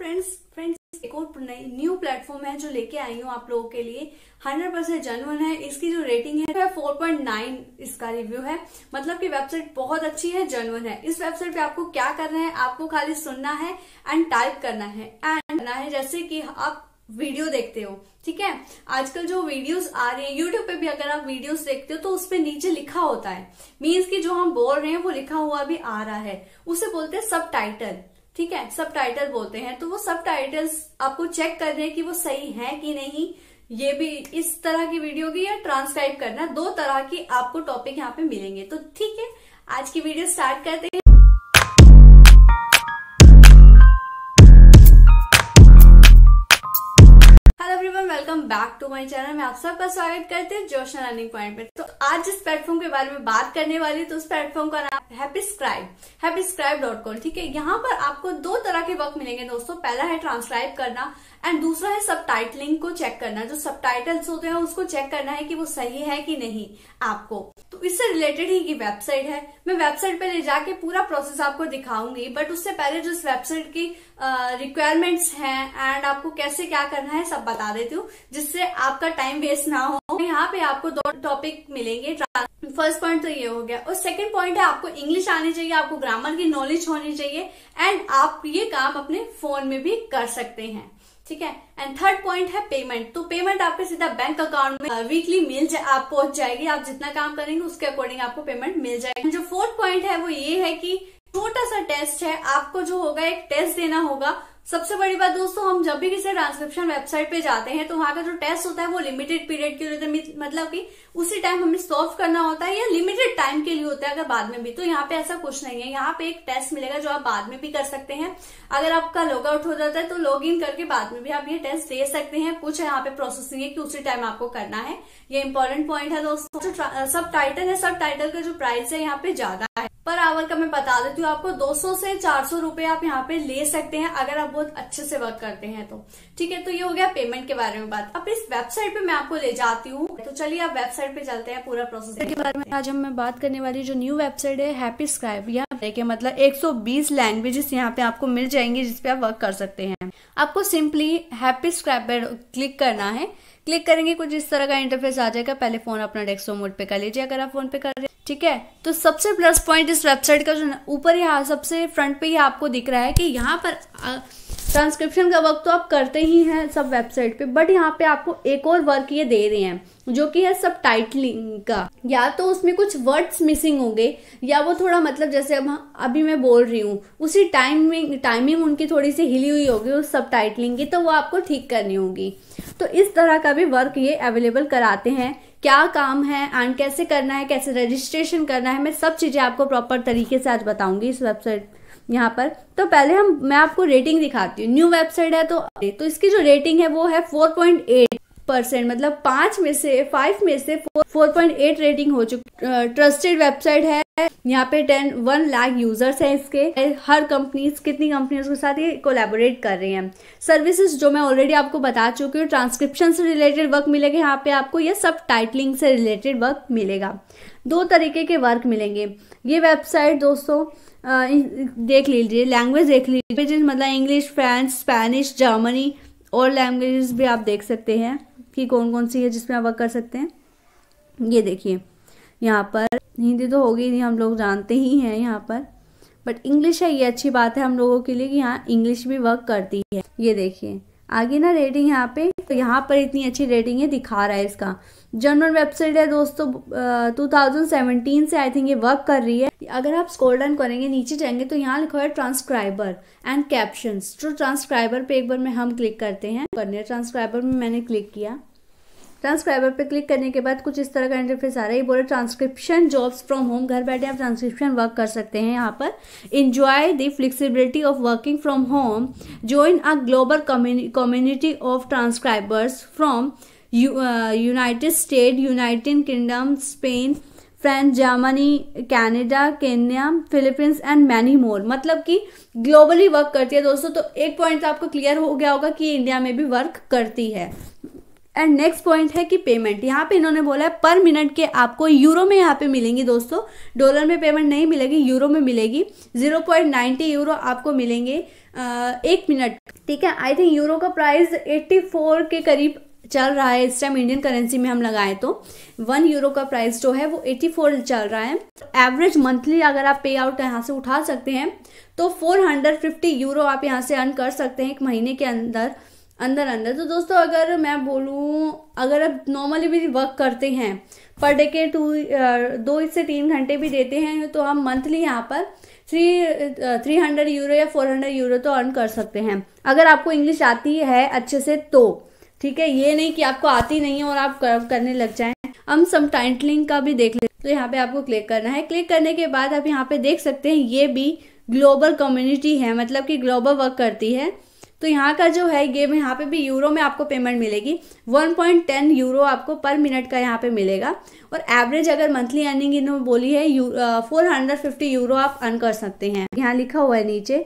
friends friends एक और नई न्यू प्लेटफॉर्म है जो लेके आई हूँ आप लोगों के लिए 100% परसेंट जेनुअन है इसकी जो रेटिंग है फोर पॉइंट नाइन इसका रिव्यू है मतलब कि वेबसाइट बहुत अच्छी है जेनुअन है इस वेबसाइट पे आपको क्या करना है आपको खाली सुनना है एंड टाइप करना है एंड करना है जैसे कि आप वीडियो देखते हो ठीक है आजकल जो वीडियोस आ रही है यूट्यूब पे भी अगर आप वीडियोस देखते हो तो उसपे नीचे लिखा होता है मीन्स कि जो हम बोल रहे हैं वो लिखा हुआ भी आ रहा है उसे बोलते हैं सब टाइटल ठीक है सब टाइटल बोलते हैं तो वो सब टाइटल्स आपको चेक हैं कि वो सही है कि नहीं ये भी इस तरह की वीडियो की या ट्रांसक्राइब करना दो तरह की आपको टॉपिक यहाँ पे मिलेंगे तो ठीक है आज की वीडियो स्टार्ट करते हैं hello everyone welcome back to my channel मैं आप सबका स्वागत करते हैं जोशन अर्निंग पॉइंट पे तो आज जिस प्लेटफॉर्म के बारे में बात करने वाली तो उस प्लेटफॉर्म का नाम हैप्पी स्क्राइब है स्क्राइब डॉट कॉम ठीक है यहाँ पर आपको दो तरह के वर्क मिलेंगे दोस्तों पहला है ट्रांसक्राइब करना एंड दूसरा है सब को चेक करना जो सब होते हैं उसको चेक करना है कि वो सही है कि नहीं आपको तो इससे रिलेटेड ही की वेबसाइट है मैं वेबसाइट पे ले जाके पूरा प्रोसेस आपको दिखाऊंगी बट उससे पहले जो इस वेबसाइट की रिक्वायरमेंट्स हैं एंड आपको कैसे क्या करना है सब बता देती हूँ जिससे आपका टाइम वेस्ट ना हो तो यहाँ पे आपको दो टॉपिक मिलेंगे फर्स्ट पॉइंट तो ये हो गया और सेकंड पॉइंट है आपको इंग्लिश आनी चाहिए आपको ग्रामर की नॉलेज होनी चाहिए एंड आप ये काम अपने फोन में भी कर सकते हैं ठीक है एंड थर्ड पॉइंट है पेमेंट तो पेमेंट आपके सीधा बैंक अकाउंट में वीकली uh, मिल जाए आप पहुंच जाएगी आप जितना काम करेंगे उसके अकॉर्डिंग आपको पेमेंट मिल जाएगा जो फोर्थ पॉइंट है वो ये है कि छोटा सा टेस्ट है आपको जो होगा एक टेस्ट देना होगा सबसे बड़ी बात दोस्तों हम जब भी किसी ट्रांसक्रिप्शन वेबसाइट पे जाते हैं तो वहां का जो टेस्ट होता है वो लिमिटेड पीरियड के लिए मतलब कि उसी टाइम हमें सॉल्व करना होता है या लिमिटेड टाइम के लिए होता है अगर बाद में भी तो यहाँ पे ऐसा कुछ नहीं है यहाँ पे एक टेस्ट मिलेगा जो आप बाद में भी कर सकते हैं अगर आपका लॉग आउट हो जाता है तो लॉग इन करके बाद में भी आप ये टेस्ट दे सकते हैं कुछ यहाँ पे प्रोसेसिंग है कि उसी टाइम आपको करना है ये इंपॉर्टेंट पॉइंट है दोस्तों सब तो टाइटल है सब टाइटल का जो प्राइस है यहाँ पे ज्यादा है पर आवर का मैं बता देती हूँ आपको दो से चार सौ आप यहाँ पे ले सकते हैं अगर आप बहुत अच्छे से वर्क करते हैं तो ठीक है तो ये हो गया पेमेंट के बारे में बात अब इस वेबसाइट पे मैं आपको ले जाती हूँ तो चलिए आप वेबसाइट पे चलते हैं पूरा प्रोसेस के बारे में आज हमें बात करने वाली जो न्यू वेबसाइट हैप्पी स्क्राइब यहाँ देखिए मतलब 120 लैंग्वेजेस यहाँ पे आपको मिल जाएंगी जिसपे आप वर्क कर सकते हैं आपको सिंपली हैप्पी स्क्राइब पर क्लिक करना है क्लिक करेंगे कुछ इस तरह का इंटरफेस आ जाएगा पहले फोन अपना डेस्को मोड पे कर लीजिए अगर आप फोन पे कर रहे हैं ठीक है तो सबसे प्लस पॉइंट इस वेबसाइट का जो ऊपर यहाँ सबसे फ्रंट पे ही आपको दिख रहा है कि यहाँ पर आ, ट्रांसक्रिप्शन का वर्क तो आप करते ही हैं सब वेबसाइट पे बट यहाँ पे आपको एक और वर्क ये दे रहे हैं जो कि है सब टाइटलिंग का या तो उसमें कुछ वर्ड्स मिसिंग होंगे या वो थोड़ा मतलब जैसे अब अभी मैं बोल रही हूँ उसी टाइमिंग टाइमिंग उनकी थोड़ी सी हिली हुई होगी उस सब टाइटलिंग की तो वो आपको ठीक करनी होगी तो इस तरह का भी वर्क ये अवेलेबल कराते हैं क्या काम है एंड कैसे करना है कैसे रजिस्ट्रेशन करना है मैं सब चीज़ें आपको प्रॉपर तरीके से आज बताऊंगी इस वेबसाइट यहाँ पर तो पहले हम मैं आपको रेटिंग दिखाती हूँ न्यू वेबसाइट है तो तो इसकी जो रेटिंग है वो है 4.8 परसेंट मतलब पांच में से फाइव में से 4.8 रेटिंग हो चुकी ट्रस्टेड वेबसाइट है यहाँ पे टेन वन लाख यूजर्स हैं इसके हर कंपनीज कितनी कंपनीज के साथ ये कोलैबोरेट कर रही हैं सर्विसेज जो मैं ऑलरेडी आपको बता चुकी हूँ ट्रांसक्रिप्शन से रिलेटेड वर्क मिलेगा यहाँ पे आपको ये सब टाइटलिंग से रिलेटेड वर्क मिलेगा दो तरीके के वर्क मिलेंगे ये वेबसाइट दोस्तों देख लीजिए लैंग्वेज देख लीजिए मतलब इंग्लिश फ्रेंच स्पेनिश जर्मनी और लैंग्वेजेस भी आप देख सकते हैं कि कौन कौन सी है जिसमें आप वर्क कर सकते हैं ये देखिए यहाँ पर हिंदी तो होगी नहीं हम लोग जानते ही हैं यहाँ पर बट इंग्लिश है ये अच्छी बात है हम लोगों के लिए कि यहाँ इंग्लिश भी वर्क करती है ये देखिए आगे ना रेटिंग यहाँ पे तो यहाँ पर इतनी अच्छी रेटिंग है दिखा रहा है इसका जर्मन वेबसाइट है दोस्तों टू थाउजेंड सेवेंटीन से आई थिंक ये वर्क कर रही है अगर आप स्कोर डाउन करेंगे नीचे जाएंगे तो यहाँ लिखा है ट्रांसक्राइबर एंड कैप्शन तो ट्रांसक्राइबर पे एक बार में हम क्लिक करते हैं ट्रांसक्राइबर में मैंने क्लिक किया ट्रांसक्राइबर पर क्लिक करने के बाद कुछ इस तरह का इंटरफेस आ रहा है बोले ट्रांसक्रिप्शन जॉब्स फ्रॉम होम घर बैठे आप ट्रांसक्रिप्शन वर्क कर सकते हैं यहाँ पर enjoy the flexibility of working from home join a global community of transcribers from United State United Kingdom Spain French Germany Canada Kenya Philippines and many more मतलब कि ग्लोबली वर्क करती है दोस्तों तो एक पॉइंट तो आपको क्लियर हो गया होगा कि इंडिया में भी वर्क करती है एंड नेक्स्ट पॉइंट है कि पेमेंट यहाँ पे इन्होंने बोला है पर मिनट के आपको यूरो में यहाँ पे मिलेंगी दोस्तों डॉलर में पेमेंट नहीं मिलेगी यूरो में मिलेगी जीरो पॉइंट नाइन्टी यूरो आपको मिलेंगे एक मिनट ठीक है आई थिंक यूरो का प्राइस एट्टी फोर के करीब चल रहा है इस टाइम इंडियन करेंसी में हम लगाएं तो वन यूरो का प्राइस जो है वो एटी फोर चल रहा है एवरेज मंथली अगर आप पे आउट यहाँ से उठा सकते हैं तो फोर हंड्रेड फिफ्टी यूरो आप यहाँ से अर्न कर सकते हैं एक महीने के अंदर अंदर अंदर तो दोस्तों अगर मैं बोलूँ अगर आप नॉर्मली भी वर्क करते हैं पर डे के टू दो से तीन घंटे भी देते हैं तो हम मंथली यहाँ पर थ्री थ्री हंड्रेड यूरो या फोर हंड्रेड यूरो तो अर्न कर सकते हैं अगर आपको इंग्लिश आती है अच्छे से तो ठीक है ये नहीं कि आपको आती नहीं है और आप करने लग जाए हम सम टाइटलिंग का भी देख ले तो यहाँ पे आपको क्लिक करना है क्लिक करने के बाद आप यहाँ पे देख सकते हैं ये भी ग्लोबल कम्युनिटी है मतलब कि ग्लोबल वर्क करती है तो यहाँ का जो है गेम यहाँ पे भी यूरो में आपको पेमेंट मिलेगी 1.10 यूरो आपको पर मिनट का यहाँ पे मिलेगा और एवरेज अगर मंथली अर्निंग इन्होंने बोली है फोर हंड्रेड फिफ्टी यूरो आप अर्न कर सकते हैं यहाँ लिखा हुआ है नीचे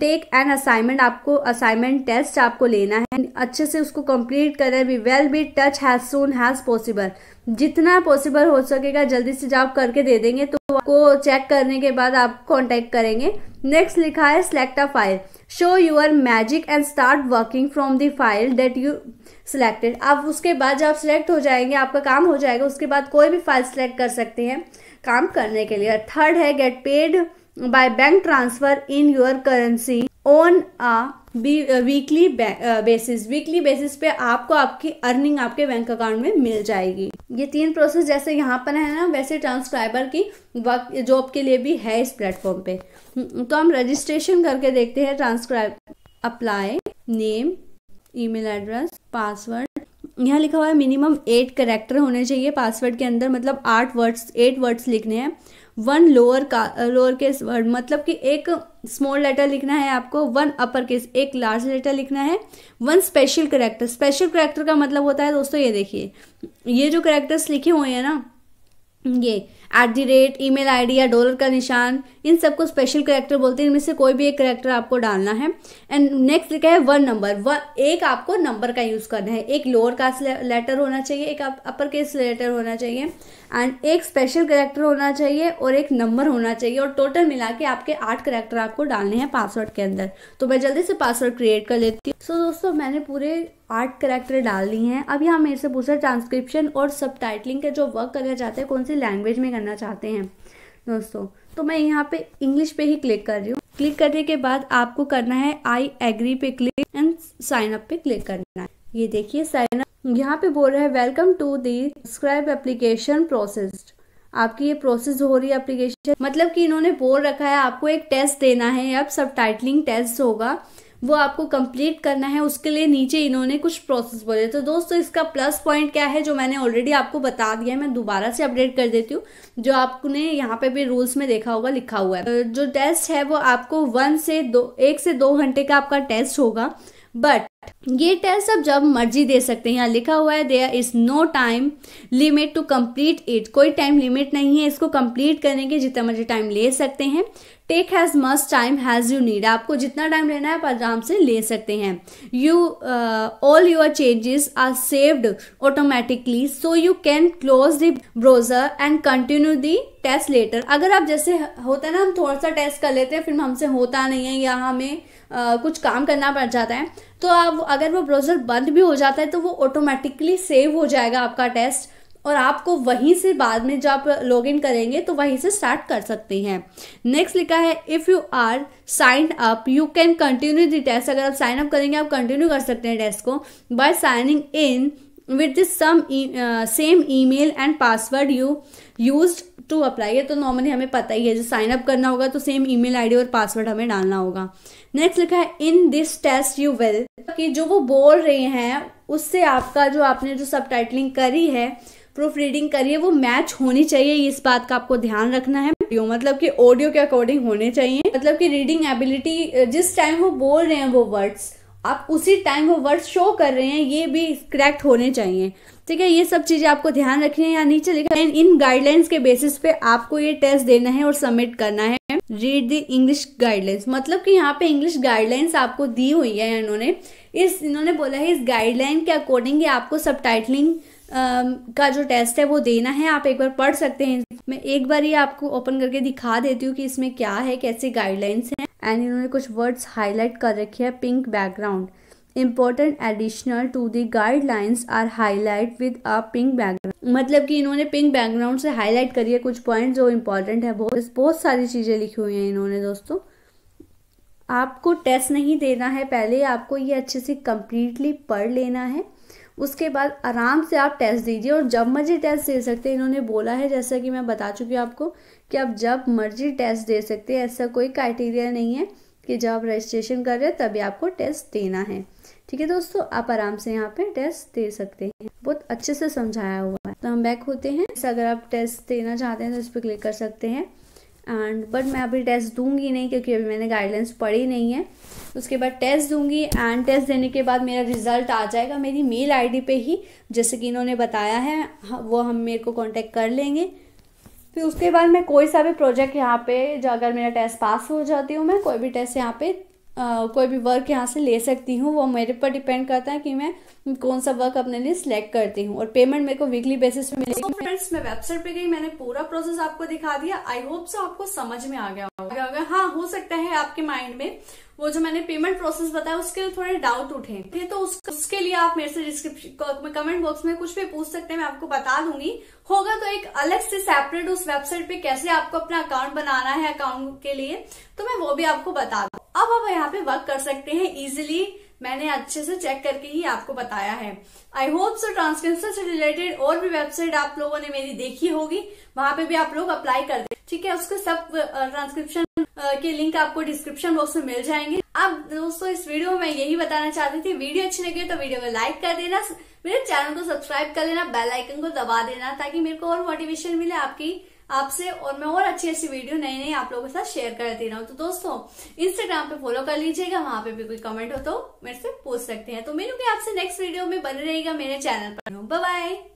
टेक एन असाइनमेंट आपको असाइनमेंट टेस्ट आपको लेना है अच्छे से उसको कंप्लीट करें भी we'll be touch as soon as possible जितना पॉसिबल हो सकेगा जल्दी से जॉब करके दे देंगे तो आपको चेक करने के बाद आप कॉन्टेक्ट करेंगे नेक्स्ट लिखा है select a file show your magic and start working from the file that you selected आप उसके बाद जब सिलेक्ट हो जाएंगे आपका काम हो जाएगा उसके बाद कोई भी फाइल सिलेक्ट कर सकते हैं काम करने के लिए थर्ड है get paid by bank transfer in your currency on a weekly basis weekly basis पे आपको आपकी अर्निंग आपके बैंक अकाउंट में मिल जाएगी ये तीन प्रोसेस जैसे यहाँ पर है ना वैसे ट्रांसक्राइबर की वर्क जॉब के लिए भी है इस प्लेटफॉर्म पे तो हम रजिस्ट्रेशन करके देखते हैं transcribe apply name email address password यहाँ लिखा हुआ है मिनिमम एट करेक्टर होने चाहिए पासवर्ड के अंदर मतलब आठ वर्ड्स एट वर्ड्स लिखने हैं वन लोअर का लोअर केस वर्ड मतलब कि एक स्मॉल लेटर लिखना है आपको वन अपर केस एक लार्ज लेटर लिखना है one special character special character का मतलब होता है दोस्तों ये देखिए ये जो करेक्टर्स लिखे हुए हैं ना ये at the rate email I D या डॉलर का निशान इन सबको स्पेशल करेक्टर बोलते हैं इनमें से कोई भी एक करेक्टर आपको डालना है एंड नेक्स्ट लिखा है वन नंबर वन एक आपको नंबर का यूज़ करना है एक लोअर कास्ट लेटर होना चाहिए एक अपर केस लेटर होना चाहिए एंड एक स्पेशल करेक्टर होना चाहिए और एक नंबर होना चाहिए और टोटल मिला के आपके आठ करेक्टर आपको डालने हैं पासवर्ड के अंदर तो मैं जल्दी से पासवर्ड क्रिएट कर लेती हूँ सो so, दोस्तों मैंने पूरे आठ करेक्टर डाल दिए हैं अब यहाँ मेरे से पूछा ट्रांसक्रिप्शन और सब के जो वर्क करना चाहते हैं कौन सी लैंग्वेज में करना चाहते हैं दोस्तों तो मैं यहाँ पे इंग्लिश पे ही क्लिक कर रही हूँ क्लिक करने के बाद आपको करना है आई एग्री पे क्लिक एंड साइन अप पे क्लिक करना है ये देखिए साइन अप यहाँ पे बोल रहा है welcome to the subscribe application processed आपकी ये प्रोसेस हो रही है एप्लीकेशन मतलब कि इन्होंने बोल रखा है आपको एक टेस्ट देना है अब सब टाइटलिंग टेस्ट होगा वो आपको कंप्लीट करना है उसके लिए नीचे इन्होंने कुछ प्रोसेस बोले तो दोस्तों इसका प्लस पॉइंट क्या है जो मैंने ऑलरेडी आपको बता दिया है मैं दोबारा से अपडेट कर देती हूँ जो आपने यहाँ पे भी रूल्स में देखा होगा लिखा हुआ है जो टेस्ट है वो आपको वन से दो एक से दो घंटे का आपका टेस्ट होगा बट ये टेस्ट आप जब मर्जी दे सकते हैं यहाँ लिखा हुआ है there is no time limit to complete it कोई टाइम लिमिट नहीं है इसको कंप्लीट करने के जितना मर्जी टाइम ले सकते हैं take as much time as you need आपको जितना टाइम लेना है आप आराम से ले सकते हैं you all your changes are saved automatically so you can close the browser and continue the test later अगर आप जैसे होता है ना हम थोड़ा सा टेस्ट कर लेते हैं फिर हमसे होता नहीं है या हमें आ, कुछ काम करना पड़ जाता है तो आप अगर वो ब्राउज़र बंद भी हो जाता है तो वो ऑटोमेटिकली सेव हो जाएगा आपका टेस्ट और आपको वहीं से बाद में जब आप लॉग इन करेंगे तो वहीं से स्टार्ट कर सकते हैं नेक्स्ट लिखा है if you are sign up you can continue the test अगर आप साइन अप करेंगे आप कंटिन्यू कर सकते हैं टेस्ट को by signing in with this some same email and password you use to apply है तो नॉर्मली हमें पता ही है जो साइन अप करना होगा तो सेम ईमेल आईडी और पासवर्ड हमें डालना होगा नेक्स्ट लिखा है in this test you will कि जो वो बोल रहे हैं उससे आपका जो आपने जो सब टाइटलिंग करी है प्रूफ रीडिंग करिए वो मैच होनी चाहिए इस बात का आपको ध्यान रखना है मतलब कि ऑडियो के अकॉर्डिंग होने चाहिए मतलब कि रीडिंग एबिलिटी जिस टाइम वो बोल रहे हैं वो वर्ड्स आप उसी टाइम वो वर्ड शो कर रहे हैं ये भी करेक्ट होने चाहिए ठीक है ये सब चीज़ें आपको ध्यान रखनी है या नीचे लिखा है इन गाइडलाइंस के बेसिस पे आपको ये टेस्ट देना है और सबमिट करना है रीड द इंग्लिश गाइडलाइंस मतलब कि यहाँ पे इंग्लिश गाइडलाइंस आपको दी हुई है इन्होंने इस इन्होंने बोला है इस गाइडलाइन के अकॉर्डिंग आपको सब टाइटलिंग का जो टेस्ट है वो देना है आप एक बार पढ़ सकते हैं मैं एक बार ही आपको ओपन करके दिखा देती हूँ कि इसमें क्या है कैसे गाइडलाइंस हैं एंड इन्होंने कुछ वर्ड्स हाईलाइट कर रखे हैं pink background important additional to the guidelines are highlight with a pink background मतलब कि इन्होंने पिंक बैकग्राउंड से हाईलाइट करी है कुछ पॉइंट जो इम्पोर्टेंट है बहुत बहुत सारी चीज़ें लिखी हुई हैं इन्होंने दोस्तों आपको टेस्ट नहीं देना है पहले आपको ये अच्छे से कम्प्लीटली पढ़ लेना है उसके बाद आराम से आप टेस्ट दीजिए और जब मर्जी टेस्ट दे सकते हैं इन्होंने बोला है जैसा कि मैं बता चुकी हूँ आपको कि आप जब मर्जी टेस्ट दे सकते हैं ऐसा कोई क्राइटेरिया नहीं है कि जब आप रजिस्ट्रेशन कर रहे हैं तभी आपको टेस्ट देना है ठीक है दोस्तों आप आराम से यहाँ पे टेस्ट दे सकते हैं बहुत अच्छे से समझाया हुआ है तो हम बैक होते हैं अगर आप टेस्ट देना चाहते हैं तो इस पर क्लिक कर सकते हैं एंड बट मैं अभी टेस्ट दूंगी नहीं क्योंकि अभी मैंने गाइडलाइंस पढ़ी नहीं है उसके बाद टेस्ट दूंगी एंड टेस्ट देने के बाद मेरा रिज़ल्ट आ जाएगा मेरी मेल आईडी पे ही जैसे कि इन्होंने बताया है हाँ, वो हम मेरे को कांटेक्ट कर लेंगे फिर उसके बाद मैं कोई सा भी प्रोजेक्ट यहाँ पे जो अगर मेरा टेस्ट पास हो जाती हूँ मैं कोई भी टेस्ट यहाँ पे कोई भी वर्क यहाँ से ले सकती हूँ वो मेरे पर डिपेंड करता है कि मैं कौन सा वर्क अपने लिए सिलेक्ट करती हूँ और पेमेंट मेरे को वीकली बेसिस पे मिलेगी फ्रेंड्स मैं वेबसाइट पे गई मैंने पूरा प्रोसेस आपको दिखा दिया आई होप सो आपको समझ में आ गया होगा हाँ हो सकता है आपके माइंड में वो जो मैंने पेमेंट प्रोसेस बताया उसके लिए थोड़े डाउट उठे थे तो उसके लिए आप मेरे से डिस्क्रिप्शन कमेंट बॉक्स में कुछ भी पूछ सकते हैं मैं आपको बता दूंगी होगा तो एक अलग से सेपरेट उस वेबसाइट पे कैसे आपको अपना अकाउंट बनाना है अकाउंट के लिए तो मैं वो भी आपको बता दू अब आप यहाँ पे वर्क कर सकते हैं इजिली मैंने अच्छे से चेक करके ही आपको बताया है आई होप सो ट्रांसक्रिप्शन से रिलेटेड और भी वेबसाइट आप लोगों ने मेरी देखी होगी वहां पे भी आप लोग अप्लाई कर दे ठीक है उसके सब ट्रांसक्रिप्शन के लिंक आपको डिस्क्रिप्शन बॉक्स में मिल जाएंगे अब दोस्तों इस वीडियो में मैं यही बताना चाहती थी वीडियो अच्छी लगी तो वीडियो को लाइक कर देना मेरे चैनल को सब्सक्राइब कर लेना बेलाइकन को दबा देना ताकि मेरे को और मोटिवेशन मिले आपकी आपसे और मैं और अच्छी अच्छी वीडियो नई नई आप लोगों के साथ शेयर करती हूँ तो दोस्तों इंस्टाग्राम पे फॉलो कर लीजिएगा वहां पे भी कोई कमेंट हो तो मेरे से पूछ सकते हैं तो मिलूंगी आपसे नेक्स्ट वीडियो में बने रहेगा मेरे चैनल पर बाय